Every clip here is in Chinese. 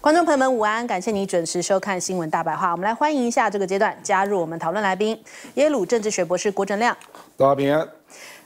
观众朋友们，午安！感谢你准时收看《新闻大白话》，我们来欢迎一下这个阶段加入我们讨论来宾——耶鲁政治学博士郭正亮，大家平安。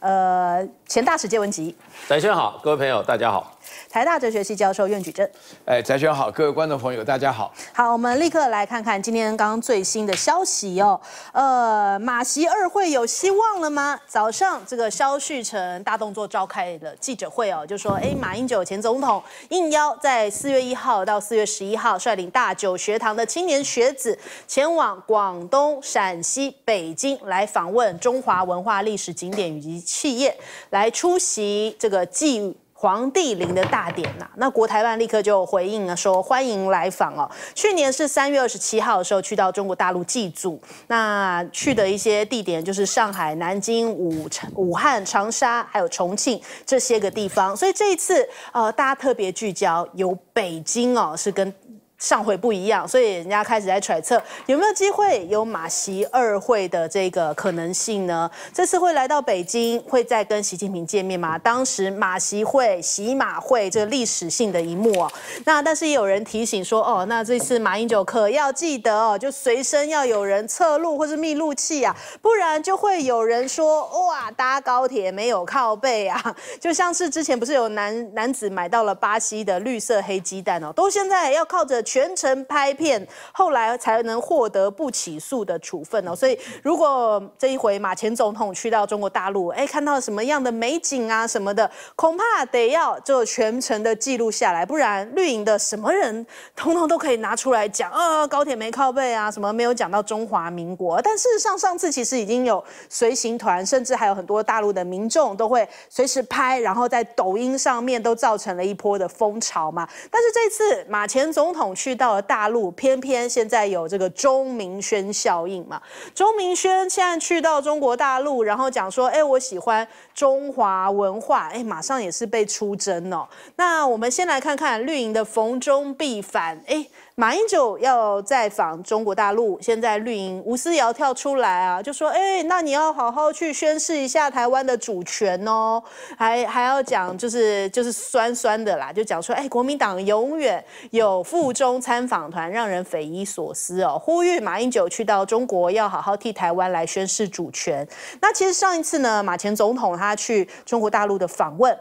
呃，前大使谢文吉，展轩好，各位朋友大家好。台大哲学系教授苑举正，哎，翟娟好，各位观众朋友，大家好，好，我们立刻来看看今天刚刚最新的消息哦，呃，马习二会有希望了吗？早上这个肖旭成大动作召开了记者会哦，就说，哎，马英九前总统应邀在四月一号到四月十一号率领大九学堂的青年学子前往广东、陕西、北京来访问中华文化历史景点以及企业，来出席这个祭。黄帝陵的大典呐，那国台办立刻就回应了，说欢迎来访哦。去年是三月二十七号的时候去到中国大陆祭祖，那去的一些地点就是上海、南京、武武汉、长沙，还有重庆这些个地方。所以这一次，呃，大家特别聚焦，有北京哦，是跟。上回不一样，所以人家开始在揣测有没有机会有马习二会的这个可能性呢？这次会来到北京，会再跟习近平见面吗？当时马习会、习马会这个历史性的一幕哦，那但是也有人提醒说，哦，那这次马英九可要记得哦，就随身要有人测路或是密路器啊，不然就会有人说哇，搭高铁没有靠背啊，就像是之前不是有男男子买到了巴西的绿色黑鸡蛋哦，都现在要靠着。全程拍片，后来才能获得不起诉的处分哦。所以如果这一回马前总统去到中国大陆，哎，看到什么样的美景啊什么的，恐怕得要就全程的记录下来，不然绿营的什么人，通通都可以拿出来讲啊，高铁没靠背啊，什么没有讲到中华民国。但事实上上次其实已经有随行团，甚至还有很多大陆的民众都会随时拍，然后在抖音上面都造成了一波的风潮嘛。但是这次马前总统。去到了大陆，偏偏现在有这个钟明轩效应嘛？钟明轩现在去到中国大陆，然后讲说：“哎，我喜欢中华文化。”哎，马上也是被出征哦。那我们先来看看绿营的“逢中必反”哎。马英九要再访中国大陆，现在绿营吴思瑶跳出来啊，就说：“哎，那你要好好去宣示一下台湾的主权哦。”还还要讲，就是就是酸酸的啦，就讲说：“哎，国民党永远有附中参访团，让人匪夷所思哦。”呼吁马英九去到中国要好好替台湾来宣示主权。那其实上一次呢，马前总统他去中国大陆的访问。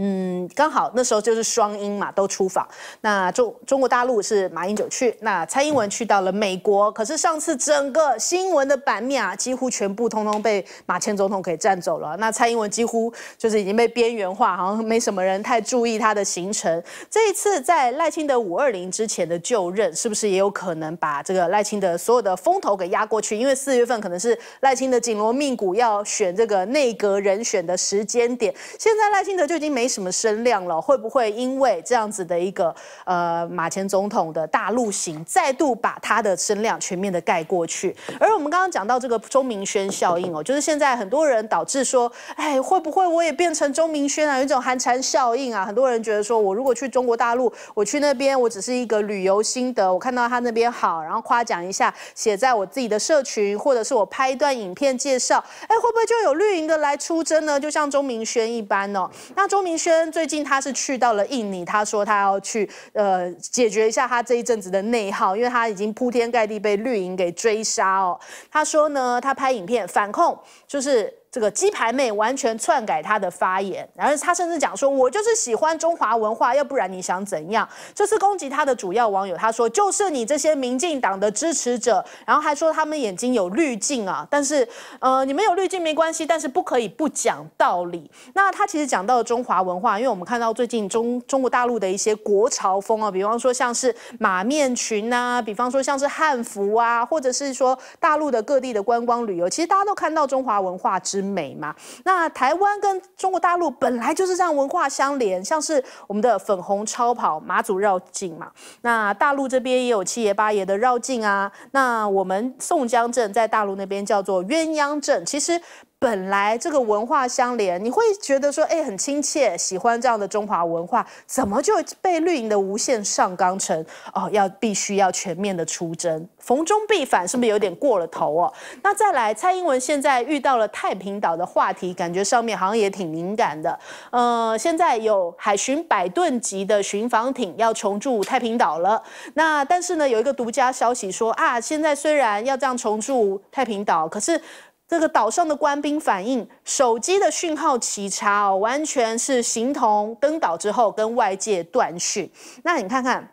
嗯，刚好那时候就是双音嘛，都出访。那中中国大陆是马英九去，那蔡英文去到了美国。可是上次整个新闻的版面啊，几乎全部通通被马前总统给占走了。那蔡英文几乎就是已经被边缘化，好像没什么人太注意他的行程。这一次在赖清德五二零之前的就任，是不是也有可能把这个赖清德所有的风头给压过去？因为四月份可能是赖清德紧锣密鼓要选这个内阁人选的时间点。现在赖清德就已经没。什么声量了？会不会因为这样子的一个呃马前总统的大陆行，再度把他的声量全面的盖过去？而我们刚刚讲到这个钟明轩效应哦，就是现在很多人导致说，哎，会不会我也变成钟明轩啊？有一种寒蝉效应啊，很多人觉得说我如果去中国大陆，我去那边我只是一个旅游心得，我看到他那边好，然后夸奖一下，写在我自己的社群，或者是我拍一段影片介绍，哎，会不会就有绿营的来出征呢？就像钟明轩一般哦，那钟明。最近他是去到了印尼，他说他要去呃解决一下他这一阵子的内耗，因为他已经铺天盖地被绿营给追杀哦。他说呢，他拍影片反控，就是。这个鸡排妹完全篡改他的发言，然后他甚至讲说：“我就是喜欢中华文化，要不然你想怎样？”这是攻击他的主要网友。他说：“就是你这些民进党的支持者。”然后还说他们眼睛有滤镜啊，但是呃，你们有滤镜没关系，但是不可以不讲道理。那他其实讲到了中华文化，因为我们看到最近中中国大陆的一些国潮风啊，比方说像是马面裙啊，比方说像是汉服啊，或者是说大陆的各地的观光旅游，其实大家都看到中华文化之。之美嘛，那台湾跟中国大陆本来就是这样文化相连，像是我们的粉红超跑马祖绕境嘛，那大陆这边也有七爷八爷的绕境啊，那我们宋江镇在大陆那边叫做鸳鸯镇，其实。本来这个文化相连，你会觉得说，哎，很亲切，喜欢这样的中华文化，怎么就被绿营的无限上纲成哦？要必须要全面的出征，逢中必反，是不是有点过了头哦？那再来，蔡英文现在遇到了太平岛的话题，感觉上面好像也挺敏感的。呃，现在有海巡百吨级的巡防艇要重驻太平岛了。那但是呢，有一个独家消息说啊，现在虽然要这样重驻太平岛，可是。这个岛上的官兵反映，手机的讯号奇差哦，完全是形同登岛之后跟外界断讯。那你看看。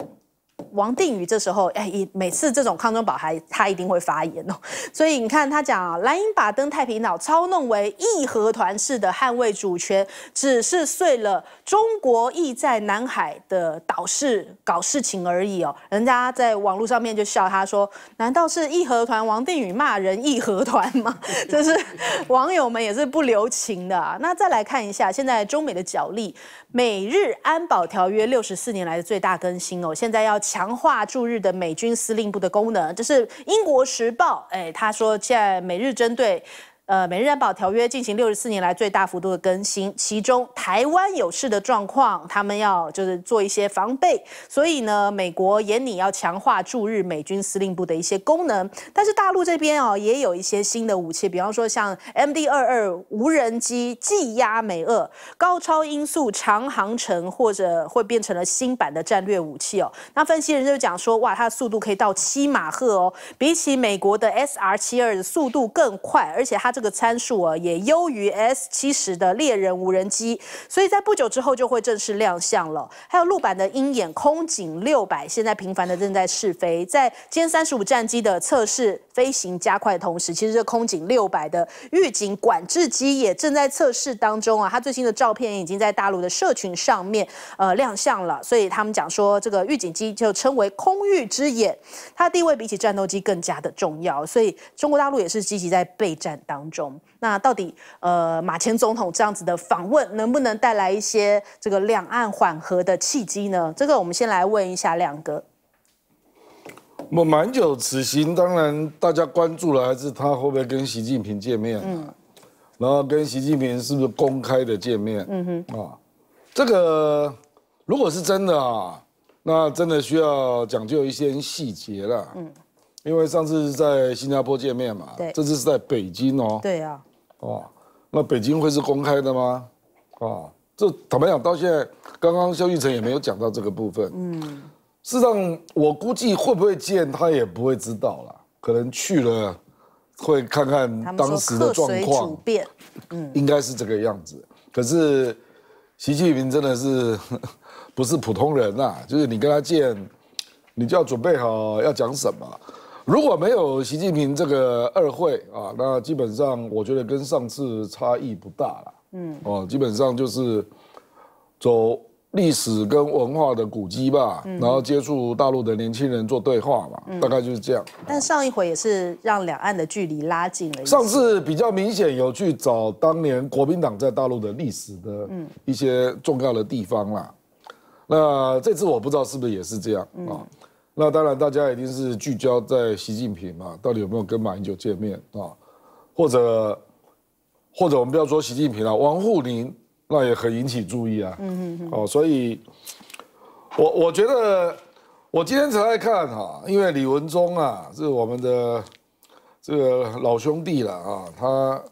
王定宇这时候哎，每次这种抗中保还他一定会发言哦，所以你看他讲啊，蓝茵把登太平岛操弄为义和团式的捍卫主权，只是碎了中国意在南海的岛事搞事情而已哦。人家在网络上面就笑他说，难道是义和团？王定宇骂人义和团吗？这 是网友们也是不留情的啊。那再来看一下现在中美的角力，美日安保条约六十四年来的最大更新哦，现在要。强化驻日的美军司令部的功能，这是《英国时报》哎，他说现在美日针对。呃，美日安保条约进行六十四年来最大幅度的更新，其中台湾有事的状况，他们要就是做一些防备。所以呢，美国也拟要强化驻日美军司令部的一些功能。但是大陆这边哦也有一些新的武器，比方说像 MD 二二无人机，技压美俄，高超音速长航程，或者会变成了新版的战略武器哦。那分析人就讲说，哇，它的速度可以到七马赫哦，比起美国的 SR 七二的速度更快，而且它。这个参数啊也优于 S 七十的猎人无人机，所以在不久之后就会正式亮相了。还有陆版的鹰眼空警六百，现在频繁的正在试飞，在歼三十五战机的测试飞行加快的同时，其实这空警六百的预警管制机也正在测试当中啊。它最新的照片已经在大陆的社群上面呃亮相了，所以他们讲说这个预警机就称为空域之眼，它的地位比起战斗机更加的重要，所以中国大陆也是积极在备战当。中，那到底呃马前总统这样子的访问，能不能带来一些这个两岸缓和的契机呢？这个我们先来问一下亮哥。我蛮久此行，当然大家关注了，还是他会不会跟习近平见面？嗯，然后跟习近平是不是公开的见面？嗯哼，啊，这个如果是真的啊，那真的需要讲究一些细节了。嗯。因为上次是在新加坡见面嘛，对，这次是在北京哦，对啊，哦，那北京会是公开的吗？哦，这坦白讲，到现在刚刚肖玉成也没有讲到这个部分，嗯，事实上我估计会不会见他也不会知道了，可能去了会看看当时的状况，嗯，应该是这个样子。可是习近平真的是 不是普通人呐？就是你跟他见，你就要准备好要讲什么。如果没有习近平这个二会啊，那基本上我觉得跟上次差异不大了。嗯，哦，基本上就是走历史跟文化的古迹吧，然后接触大陆的年轻人做对话嘛，大概就是这样。但上一回也是让两岸的距离拉近了。上次比较明显有去找当年国民党在大陆的历史的一些重要的地方啦。那这次我不知道是不是也是这样啊？那当然，大家一定是聚焦在习近平嘛，到底有没有跟马英九见面啊？或者，或者我们不要说习近平了，王沪宁那也很引起注意啊。嗯嗯哦，所以，我我觉得我今天才看哈，因为李文忠啊是我们的这个老兄弟了啊，他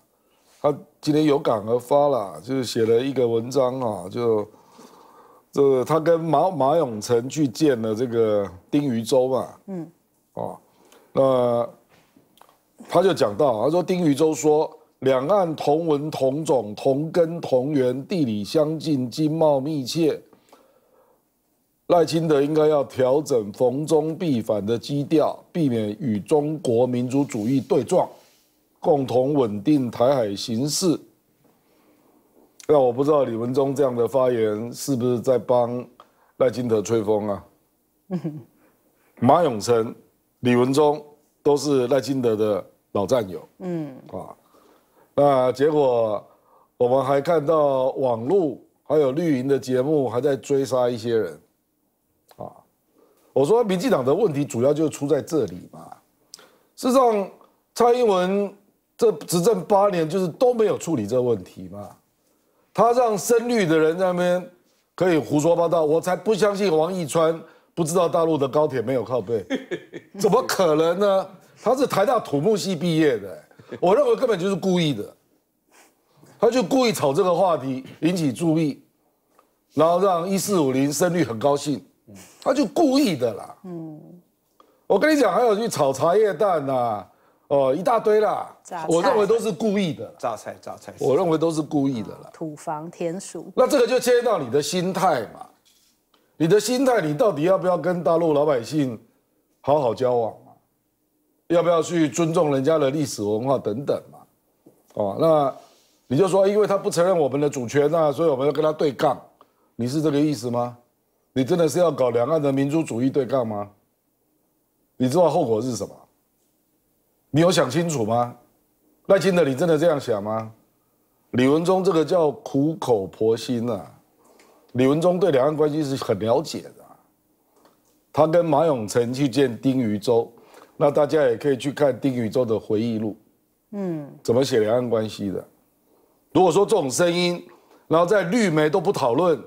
他今天有感而发了，就是写了一个文章啊，就。这个他跟马马永成去见了这个丁于洲嘛，嗯，哦，那他就讲到，他说丁于洲说，两岸同文同种同根同源，地理相近，经贸密切，赖清德应该要调整逢中必反的基调，避免与中国民族主义对撞，共同稳定台海形势。那我不知道李文忠这样的发言是不是在帮赖金德吹风啊？马永成、李文忠都是赖金德的老战友。嗯，啊，那结果我们还看到网络还有绿营的节目还在追杀一些人。啊，我说民进党的问题主要就出在这里嘛。事实上，蔡英文这执政八年就是都没有处理这个问题嘛。他让深绿的人在那边可以胡说八道，我才不相信王义川不知道大陆的高铁没有靠背，怎么可能呢？他是台大土木系毕业的，我认为根本就是故意的，他就故意炒这个话题引起注意，然后让一四五零深绿很高兴，他就故意的啦。嗯，我跟你讲，还有去炒茶叶蛋啊。哦，一大堆啦！我认为都是故意的，榨菜榨菜。我认为都是故意的啦。土房田鼠。那这个就切到你的心态嘛，你的心态，你到底要不要跟大陆老百姓好好交往嘛？要不要去尊重人家的历史文化等等嘛？哦，那你就说，因为他不承认我们的主权呐，所以我们要跟他对杠。你是这个意思吗？你真的是要搞两岸的民族主义对杠吗？你知道后果是什么？你有想清楚吗？赖清德，你真的这样想吗？李文忠这个叫苦口婆心啊！李文忠对两岸关系是很了解的。他跟马永成去见丁禹洲，那大家也可以去看丁禹洲的回忆录，嗯，怎么写两岸关系的？如果说这种声音，然后在绿媒都不讨论，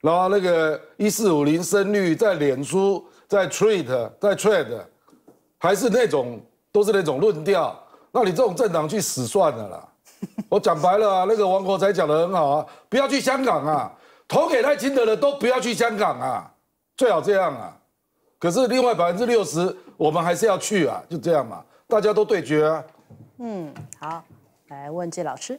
然后那个一四五零声律在脸书在 Treat 在 Tread，还是那种。都是那种论调，那你这种政党去死算了啦！我讲白了啊，那个王国才讲的很好啊，不要去香港啊，投给赖清德的人都不要去香港啊，最好这样啊。可是另外百分之六十，我们还是要去啊，就这样嘛，大家都对决啊。嗯，好，来问季老师。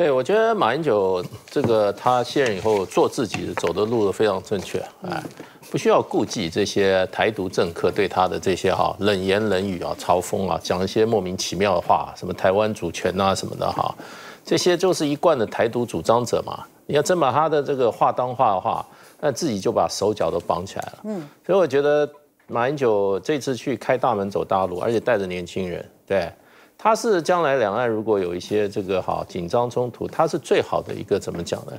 对，我觉得马英九这个他卸任以后做自己走的路非常正确，哎，不需要顾忌这些台独政客对他的这些哈冷言冷语啊、嘲讽啊，讲一些莫名其妙的话，什么台湾主权啊什么的哈，这些就是一贯的台独主张者嘛。你要真把他的这个话当话的话，那自己就把手脚都绑起来了。嗯，所以我觉得马英九这次去开大门走大路，而且带着年轻人，对。它是将来两岸如果有一些这个好紧张冲突，它是最好的一个怎么讲呢？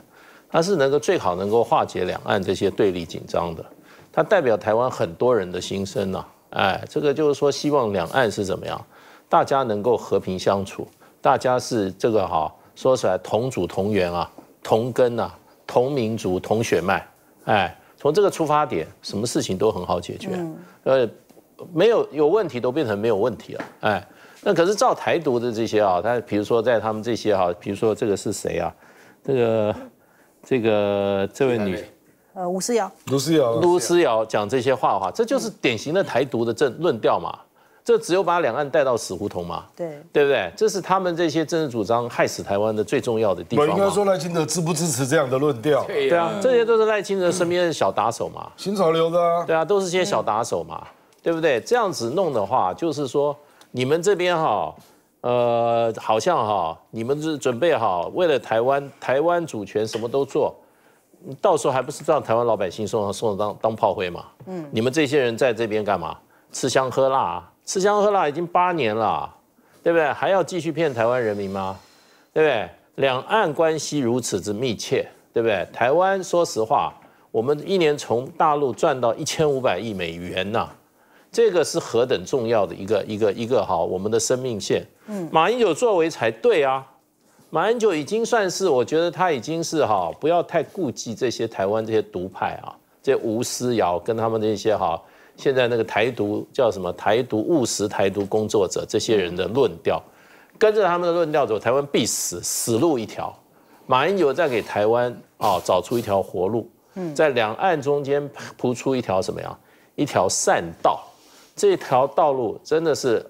它是能够最好能够化解两岸这些对立紧张的。它代表台湾很多人的心声呐，哎，这个就是说希望两岸是怎么样，大家能够和平相处，大家是这个哈，说起来同祖同源啊，同根呐，同民族同血脉，哎，从这个出发点，什么事情都很好解决，呃，没有有问题都变成没有问题了，哎。那可是照台独的这些啊，他比如说在他们这些哈，比如说这个是谁啊？这个这个这位女，呃，吴思瑶，卢思瑶，卢思瑶讲这些话的话，这就是典型的台独的政论调嘛。这只有把两岸带到死胡同嘛。对，对不对？这是他们这些政治主张害死台湾的最重要的地方应该说赖清德支不支持这样的论调？对啊，这些都是赖清德身边的小打手嘛，新潮流的。对啊，都是些小打手嘛，对不对？这样子弄的话，就是说。你们这边哈，呃，好像哈，你们是准备好为了台湾、台湾主权什么都做，到时候还不是让台湾老百姓送上送上当当炮灰吗？嗯，你们这些人在这边干嘛？吃香喝辣，吃香喝辣已经八年了，对不对？还要继续骗台湾人民吗？对不对？两岸关系如此之密切，对不对？台湾，说实话，我们一年从大陆赚到一千五百亿美元呢。这个是何等重要的一个一个一个哈，我们的生命线。嗯，马英九作为才对啊，马英九已经算是我觉得他已经是哈，不要太顾忌这些台湾这些独派啊，这吴思瑶跟他们那些哈，现在那个台独叫什么台独务实台独工作者这些人的论调，跟着他们的论调走，台湾必死死路一条。马英九在给台湾啊找出一条活路，在两岸中间铺出一条什么呀？一条善道。这条道路真的是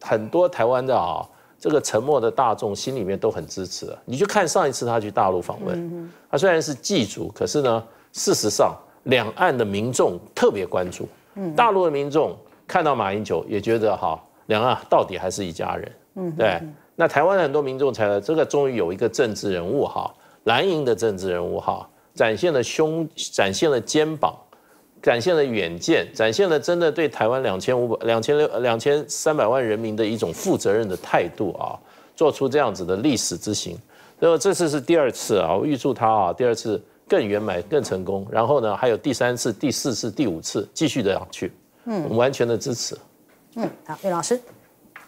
很多台湾的啊，这个沉默的大众心里面都很支持。你去看上一次他去大陆访问，他虽然是祭祖，可是呢，事实上两岸的民众特别关注。嗯，大陆的民众看到马英九也觉得哈，两岸到底还是一家人。嗯，对。那台湾的很多民众才这个终于有一个政治人物哈，蓝营的政治人物哈，展现了胸，展现了肩膀。展现了远见，展现了真的对台湾两千五百、两千六、两千三百万人民的一种负责任的态度啊！做出这样子的历史之行，所以这次是第二次啊，我预祝他啊第二次更圆满、更成功。然后呢，还有第三次、第四次、第五次继续的去，嗯，完全的支持。嗯，好，岳老师，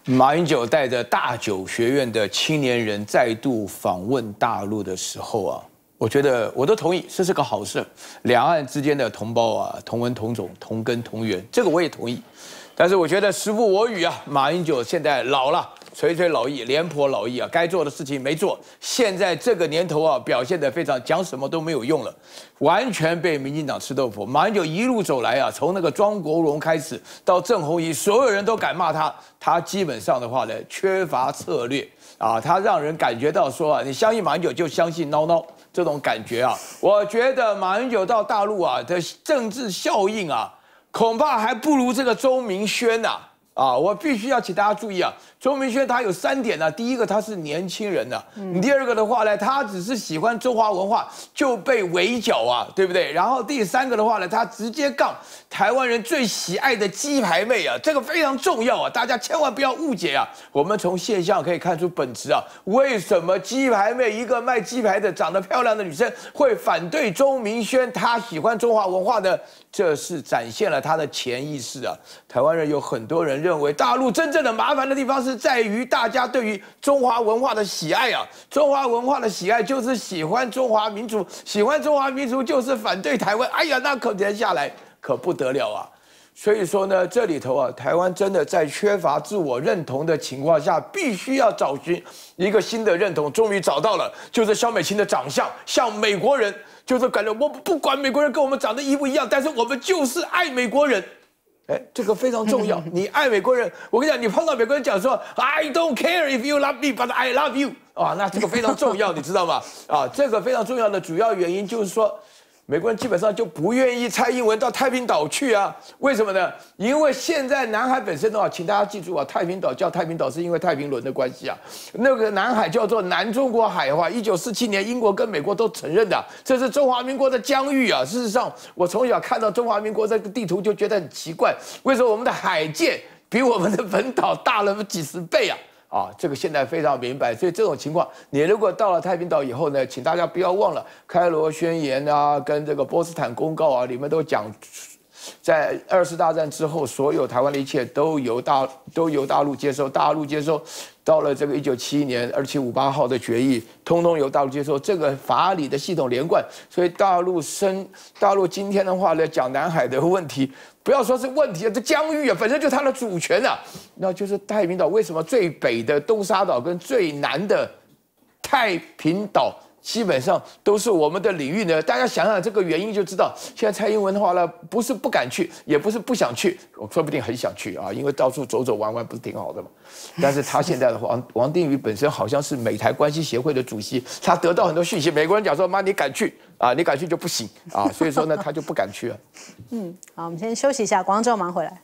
马英九带着大九学院的青年人再度访问大陆的时候啊。我觉得我都同意，这是个好事。两岸之间的同胞啊，同文同种，同根同源，这个我也同意。但是我觉得时不我与啊，马英九现在老了，垂垂老矣，廉颇老矣啊，该做的事情没做。现在这个年头啊，表现得非常讲什么都没有用了，完全被民进党吃豆腐。马英九一路走来啊，从那个庄国荣开始，到郑红仪，所有人都敢骂他，他基本上的话呢，缺乏策略。啊，他让人感觉到说啊，你相信马英九就相信孬孬这种感觉啊。我觉得马英九到大陆啊的政治效应啊，恐怕还不如这个周明轩呐。啊，我必须要请大家注意啊！钟明轩他有三点呢，第一个他是年轻人的，第二个的话呢，他只是喜欢中华文化就被围剿啊，对不对？然后第三个的话呢，他直接杠台湾人最喜爱的鸡排妹啊，这个非常重要啊，大家千万不要误解啊！我们从现象可以看出本质啊，为什么鸡排妹一个卖鸡排的长得漂亮的女生会反对钟明轩？他喜欢中华文化呢？这是展现了他的潜意识啊！台湾人有很多人认。认为大陆真正的麻烦的地方是在于大家对于中华文化的喜爱啊，中华文化的喜爱就是喜欢中华民族，喜欢中华民族就是反对台湾。哎呀，那可甜下来可不得了啊！所以说呢，这里头啊，台湾真的在缺乏自我认同的情况下，必须要找寻一个新的认同，终于找到了，就是肖美琴的长相像美国人，就是感觉我们不管美国人跟我们长得一不一样，但是我们就是爱美国人。哎，这个非常重要。你爱美国人，我跟你讲，你碰到美国人讲说 “I don't care if you love me, but I love you” 啊，那这个非常重要，你知道吗？啊，这个非常重要的主要原因就是说。美国人基本上就不愿意蔡英文到太平岛去啊？为什么呢？因为现在南海本身的话，请大家记住啊，太平岛叫太平岛是因为太平轮的关系啊。那个南海叫做南中国海的话，一九四七年英国跟美国都承认的，这是中华民国的疆域啊。事实上，我从小看到中华民国这个地图就觉得很奇怪，为什么我们的海界比我们的本岛大了几十倍啊？啊，这个现在非常明白，所以这种情况，你如果到了太平岛以后呢，请大家不要忘了开罗宣言啊，跟这个波斯坦公告啊，里面都讲，在二次大战之后，所有台湾的一切都由大都由大陆接收，大陆接收，到了这个一九七一年二七五八号的决议，通通由大陆接收，这个法理的系统连贯，所以大陆生大陆今天的话呢，讲南海的问题。不要说是问题啊，这疆域啊，本身就它的主权啊，那就是太平岛。为什么最北的东沙岛跟最南的太平岛？基本上都是我们的领域呢，大家想想这个原因就知道。现在蔡英文的话呢，不是不敢去，也不是不想去，我说不定很想去啊，因为到处走走玩玩不是挺好的嘛。但是他现在的王王定宇本身好像是美台关系协会的主席，他得到很多讯息，美国人讲说妈你敢去啊，你敢去就不行啊，所以说呢他就不敢去了。嗯，好，我们先休息一下，广州忙回来。